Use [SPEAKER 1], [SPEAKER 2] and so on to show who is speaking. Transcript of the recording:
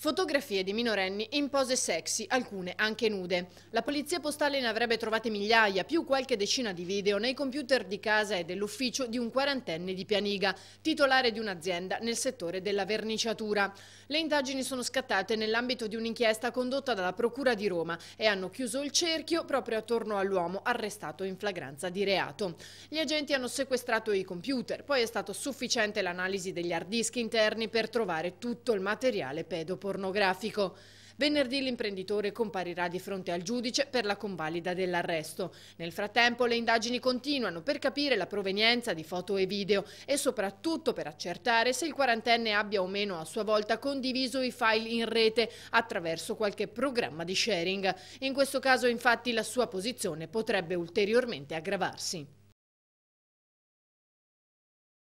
[SPEAKER 1] Fotografie di minorenni in pose sexy, alcune anche nude. La polizia postale ne avrebbe trovate migliaia, più qualche decina di video, nei computer di casa e dell'ufficio di un quarantenne di Pianiga, titolare di un'azienda nel settore della verniciatura. Le indagini sono scattate nell'ambito di un'inchiesta condotta dalla Procura di Roma e hanno chiuso il cerchio proprio attorno all'uomo arrestato in flagranza di reato. Gli agenti hanno sequestrato i computer, poi è stato sufficiente l'analisi degli hard disk interni per trovare tutto il materiale pedopornografico pornografico. Venerdì l'imprenditore comparirà di fronte al giudice per la convalida dell'arresto. Nel frattempo le indagini continuano per capire la provenienza di foto e video e soprattutto per accertare se il quarantenne abbia o meno a sua volta condiviso i file in rete attraverso qualche programma di sharing. In questo caso infatti la sua posizione potrebbe ulteriormente aggravarsi.